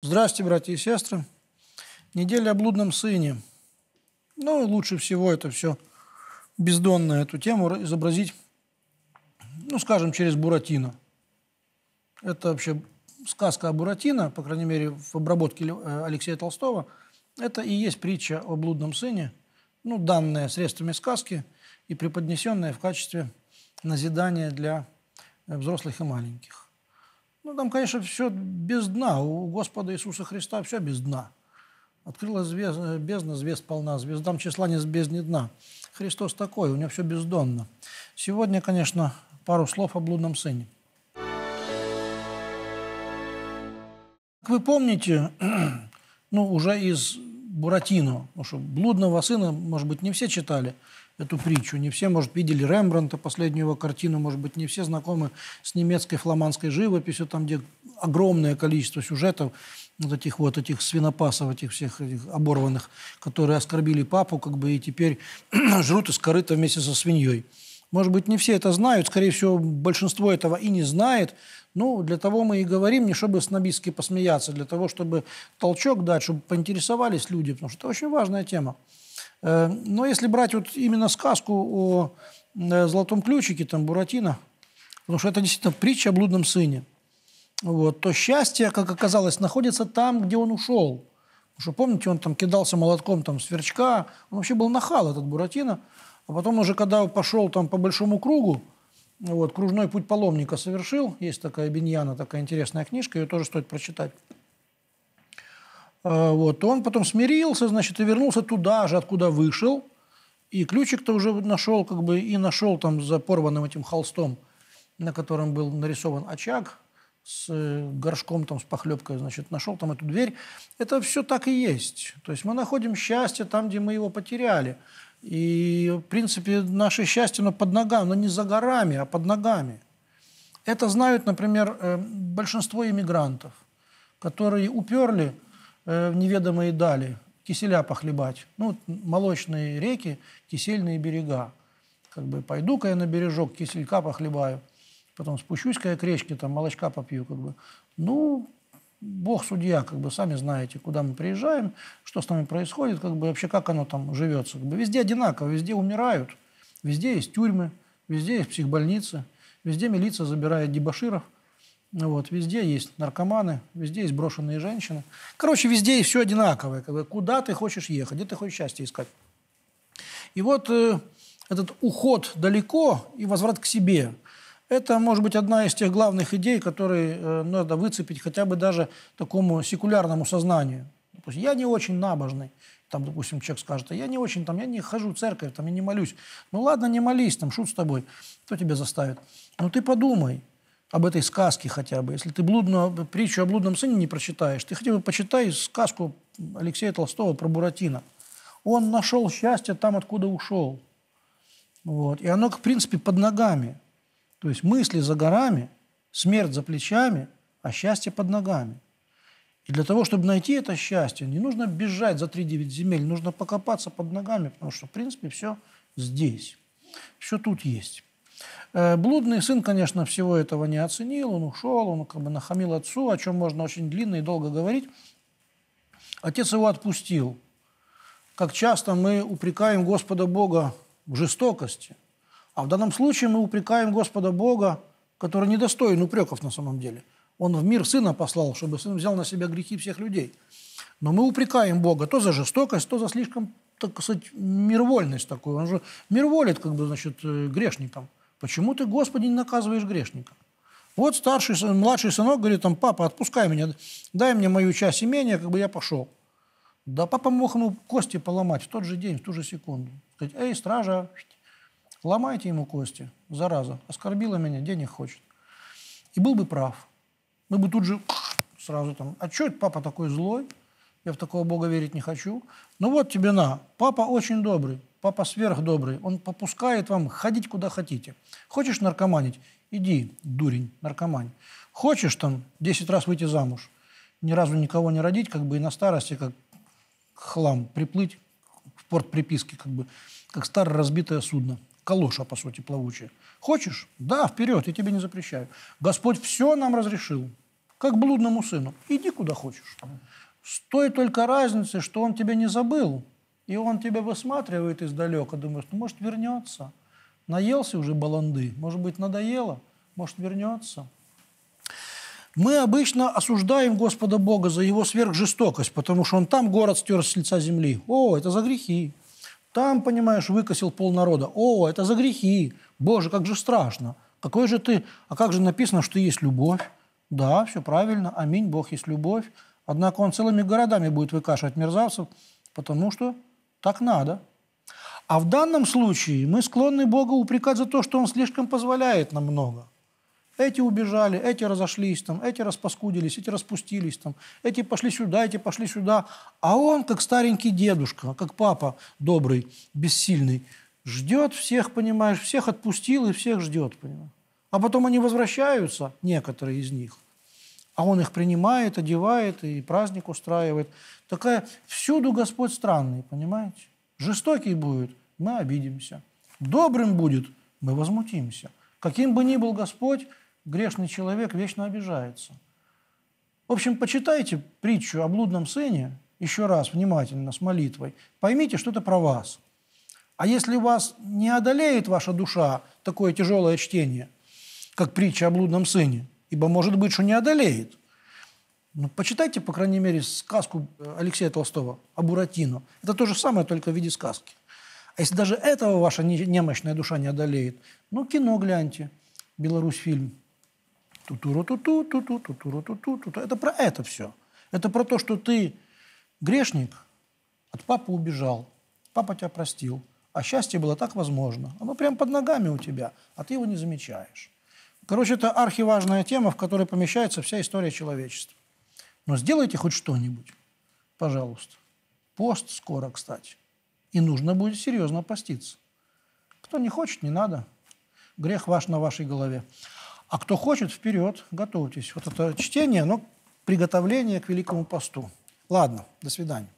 Здравствуйте, братья и сестры. Неделя о блудном сыне. Ну, лучше всего это все бездонно, эту тему изобразить, ну, скажем, через Буратино. Это вообще сказка о Буратино, по крайней мере, в обработке э, Алексея Толстого. Это и есть притча о блудном сыне, ну, данная средствами сказки и преподнесенная в качестве назидания для э, взрослых и маленьких. Ну, там, конечно, все без дна. У Господа Иисуса Христа все без дна. Открылась бездна, э, бездна звезд полна, звездам числа не без, бездни дна. Христос такой, у него все бездонно. Сегодня, конечно, пару слов о блудном сыне. Как вы помните, ну, уже из Буратино, потому что «Блудного сына», может быть, не все читали эту притчу, не все, может, видели Рембранта, последнюю его картину, может быть, не все знакомы с немецкой фламандской живописью, там, где огромное количество сюжетов вот этих вот, этих свинопасов, этих всех этих оборванных, которые оскорбили папу, как бы, и теперь жрут из корыта вместе со свиньей. Может быть, не все это знают, скорее всего, большинство этого и не знает. Ну, для того мы и говорим, не чтобы снобистски посмеяться, для того, чтобы толчок дать, чтобы поинтересовались люди, потому что это очень важная тема. Э, но если брать вот именно сказку о э, «Золотом ключике», там, Буратино, потому что это действительно притча о блудном сыне, вот, то счастье, как оказалось, находится там, где он ушел. Потому что, помните, он там кидался молотком там, сверчка, он вообще был нахал, этот Буратино – а потом уже, когда пошел там по большому кругу, вот, «Кружной путь паломника» совершил, есть такая Беньяна, такая интересная книжка, ее тоже стоит прочитать. А, вот, он потом смирился, значит, и вернулся туда же, откуда вышел, и ключик-то уже нашел, как бы, и нашел там за порванным этим холстом, на котором был нарисован очаг с э, горшком там с похлебкой, значит, нашел там эту дверь. Это все так и есть. То есть мы находим счастье там, где мы его потеряли. И, в принципе, наше счастье, но под ногами, но не за горами, а под ногами. Это знают, например, э, большинство иммигрантов, которые уперли э, в неведомые дали киселя похлебать. Ну, молочные реки, кисельные берега. Как бы пойду-ка я на бережок, киселька похлебаю, потом спущусь-ка я к речке, там молочка попью. Как бы. Ну, Бог судья, как бы сами знаете, куда мы приезжаем, что с нами происходит, как бы вообще как оно там живется. Как бы везде одинаково, везде умирают, везде есть тюрьмы, везде есть психбольницы, везде милиция забирает дебаширов, вот, везде есть наркоманы, везде есть брошенные женщины. Короче, везде все одинаковое. Как бы, куда ты хочешь ехать, где ты хочешь счастье искать. И вот э, этот уход далеко и возврат к себе – это, может быть, одна из тех главных идей, которые э, надо выцепить хотя бы даже такому секулярному сознанию. Допустим, я не очень набожный. Там, допустим, человек скажет, а я не очень, там, я не хожу в церковь, там, я не молюсь. Ну ладно, не молись, там, шут с тобой. Кто тебя заставит? Ну ты подумай об этой сказке хотя бы. Если ты блудную, э, притчу о блудном сыне не прочитаешь, ты хотя бы почитай сказку Алексея Толстого про Буратино. Он нашел счастье там, откуда ушел. Вот. И оно, в принципе, под ногами. То есть мысли за горами, смерть за плечами, а счастье под ногами. И для того, чтобы найти это счастье, не нужно бежать за 3-9 земель, нужно покопаться под ногами, потому что, в принципе, все здесь. Все тут есть. Э, блудный сын, конечно, всего этого не оценил, он ушел, он как бы нахамил отцу, о чем можно очень длинно и долго говорить. Отец его отпустил. Как часто мы упрекаем Господа Бога в жестокости – а в данном случае мы упрекаем Господа Бога, который недостоин упреков на самом деле. Он в мир Сына послал, чтобы Сын взял на себя грехи всех людей. Но мы упрекаем Бога то за жестокость, то за слишком, так сказать, мировольность такую. Он же мироволит, как бы, значит, э, грешникам. Почему ты, Господи, не наказываешь грешника? Вот старший, младший сынок говорит, там, папа, отпускай меня, дай мне мою часть имения, как бы я пошел. Да папа мог ему кости поломать в тот же день, в ту же секунду. Сказать, эй, стража, Ломайте ему кости, зараза, оскорбила меня, денег хочет. И был бы прав. Мы бы тут же сразу там, а что это папа такой злой? Я в такого бога верить не хочу. Ну вот тебе на, папа очень добрый, папа сверхдобрый, он попускает вам ходить куда хотите. Хочешь наркоманить? Иди, дурень, наркомань. Хочешь там 10 раз выйти замуж, ни разу никого не родить, как бы и на старости, как хлам, приплыть в порт приписки, как бы, как старое разбитое судно – калоша, по сути, плавучая. Хочешь? Да, вперед, я тебе не запрещаю. Господь все нам разрешил, как блудному сыну. Иди куда хочешь. С той только разницей, что он тебя не забыл, и он тебя высматривает издалека, думаешь, ну, может, вернется. Наелся уже баланды, может быть, надоело, может, вернется. Мы обычно осуждаем Господа Бога за его сверхжестокость, потому что он там город стер с лица земли. О, это за грехи. Там, понимаешь, выкосил народа. О, это за грехи. Боже, как же страшно. Какой же ты... А как же написано, что есть любовь? Да, все правильно. Аминь, Бог есть любовь. Однако он целыми городами будет выкашивать мерзавцев, потому что так надо. А в данном случае мы склонны Бога упрекать за то, что он слишком позволяет нам много – эти убежали, эти разошлись там, эти распаскудились, эти распустились там, эти пошли сюда, эти пошли сюда. А он, как старенький дедушка, как папа добрый, бессильный, ждет всех, понимаешь, всех отпустил и всех ждет, понимаешь. А потом они возвращаются, некоторые из них, а он их принимает, одевает и праздник устраивает. Такая всюду Господь странный, понимаете? Жестокий будет, мы обидимся. Добрым будет, мы возмутимся. Каким бы ни был Господь, грешный человек вечно обижается. В общем, почитайте притчу о блудном сыне еще раз внимательно, с молитвой. Поймите, что это про вас. А если вас не одолеет ваша душа такое тяжелое чтение, как притча о блудном сыне, ибо, может быть, что не одолеет, ну, почитайте, по крайней мере, сказку Алексея Толстого о Буратино. Это то же самое, только в виде сказки. А если даже этого ваша немощная душа не одолеет, ну, кино гляньте, Беларусь фильм – тутуру ту ту ту ту ту Это про это все. Это про то, что ты грешник, от папы убежал, папа тебя простил, а счастье было так возможно. Оно прям под ногами у тебя, а ты его не замечаешь. Короче, это архиважная тема, в которой помещается вся история человечества. Но сделайте хоть что-нибудь, пожалуйста. Пост скоро, кстати. И нужно будет серьезно поститься. Кто не хочет, не надо. Грех ваш на вашей голове. А кто хочет, вперед, готовьтесь. Вот это чтение, оно приготовление к Великому посту. Ладно, до свидания.